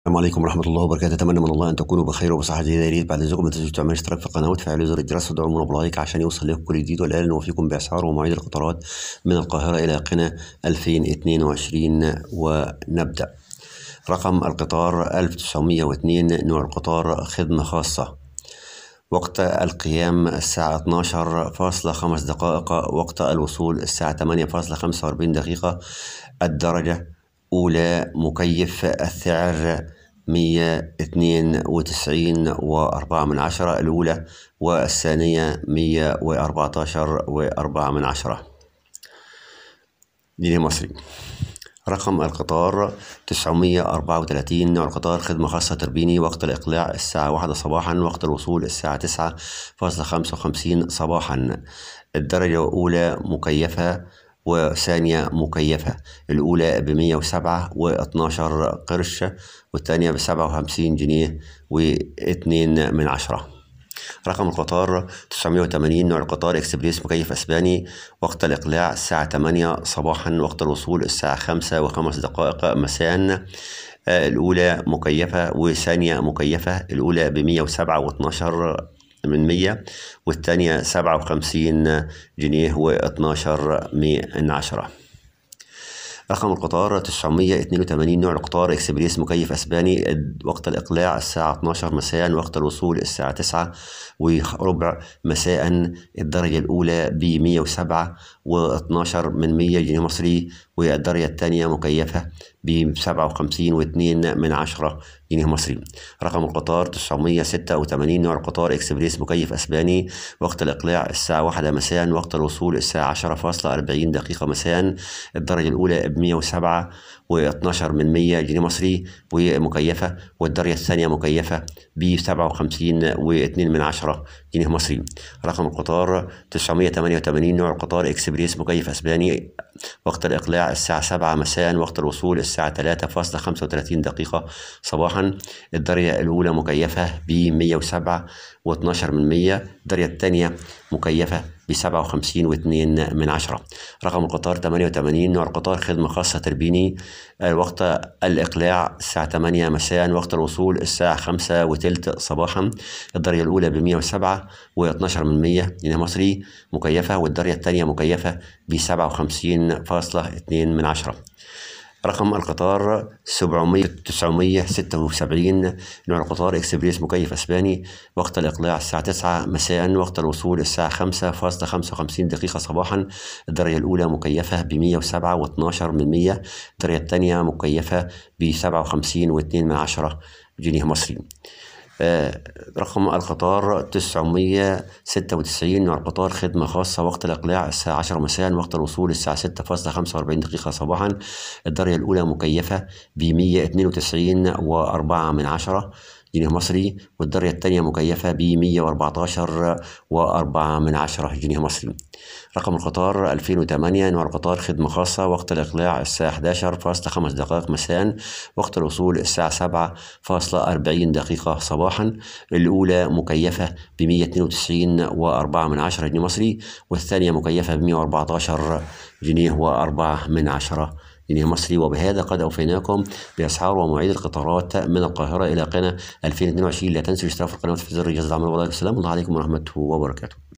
السلام عليكم ورحمة الله وبركاته أتمنى من الله أن تكونوا بخير وبصحة جيدة يا ريت بعد إذنكم ما تنسوش تعملوا اشتراك في القناة وتفعلوا زر الجرس وتدعموا المنبه عشان يوصل لكم كل جديد والآن نوفيكم بأسعار ومواعيد القطارات من القاهرة إلى قنا 2022 ونبدأ رقم القطار 1902 نوع القطار خدمة خاصة وقت القيام الساعة 12.5 فاصلة خمس دقائق وقت الوصول الساعة 8.45 فاصلة دقيقة الدرجة أولى مكيف السعر مية اثنين وتسعين وأربعة من عشرة الأولى والثانية مية وأربعة عشر وأربعة من عشرة جنيه مصري رقم القطار تسعمية أربعة وتلاتين نوع القطار خدمة خاصة تربيني وقت الإقلاع الساعة واحدة صباحا وقت الوصول الساعة تسعة فاصلة خمسة وخمسين صباحا الدرجة الأولى مكيفة وثانية مكيفة الأولى بمية وسبعة 12 قرش والثانية بسبعة وخمسين جنيه واتنين من عشرة رقم القطار 980 نوع القطار اكسبريس مكيف اسباني وقت الاقلاع الساعة 8 صباحا وقت الوصول الساعة 5 وخمس دقائق مساء آه، الأولى مكيفة وثانية مكيفة الأولى بمية وسبعة 12 من 100 والثانية 57 جنيه و12 من عشرة رقم القطار 982 نوع القطار اكسبريس مكيف اسباني وقت الاقلاع الساعة 12 مساء وقت الوصول الساعة 9 وربع مساء الدرجة الأولى ب 107 و 12 من 100 جنيه مصري والدرجة الثانية مكيفة ب 57.2 من 10 جنيه مصري رقم القطار 986 نوع القطار اكسبريس مكيف اسباني وقت الاقلاع الساعة 1 مساء وقت الوصول الساعة 10.40 دقيقة مساء الدرجة الاولى ب 107 و12 من 100 جنيه مصري ومكيفة والدرجة الثانية مكيفة ب 57 و2 من 10 جنيه مصري رقم القطار 988 نوع القطار اكسبريس مكيف اسباني وقت الاقلاع الساعة 7 مساء وقت الوصول الساعة 3.35 دقيقة صباحا الدرية الأولى مكيفة ب 107 و12 من 100 الدرية الثانية مكيفة ب 57.2 من عشرة رقم القطار 88 نوع القطار خدمة خاصة تربيني آه، وقت الإقلاع الساعة 8 مساء وقت الوصول الساعة 5 وثلث صباحا الدرجة الأولى ب 107 و12 من 100 جنيه مصري مكيفة والدرجة الثانية مكيفة ب 57.2 من عشرة رقم القطار 700 نوع القطار اكسبريس مكيف اسباني وقت الاقلاع الساعه 9 مساء وقت الوصول الساعه 5:55 دقيقه صباحا الدرجه الاولى مكيفه ب 107 و12 من 100 الدرجه الثانيه مكيفه ب 57 و2 من 10 جنيه مصري آه، رقم القطار 996 نوع القطار خدمة خاصة وقت الإقلاع الساعة 10 مساء وقت الوصول الساعة 6.45 دقيقة صباحا الدرجة الأولى مكيفة ب 192.4 من عشرة جنيه مصري والدرجة الثانية مكيفة ب 114 من عشرة جنيه مصري رقم القطار 2008 نوع القطار خدمة خاصة وقت الإقلاع الساعة 11 فاصلة دقائق مساء وقت الوصول الساعة 7 فاصلة 40 دقيقة صباحا الأولى مكيفة ب 192 من عشرة جنيه مصري والثانية مكيفة ب 114 جنيه و من عشرة جنيه مصري وبهذا قد أوفيناكم بأسعار ومواعيد القطارات من القاهرة إلى قنا 2022 لا تنسوا الاشتراك في القناة وتفعيل زر الجرس لعمل والله والسلام الله عليكم ورحمة وبركاته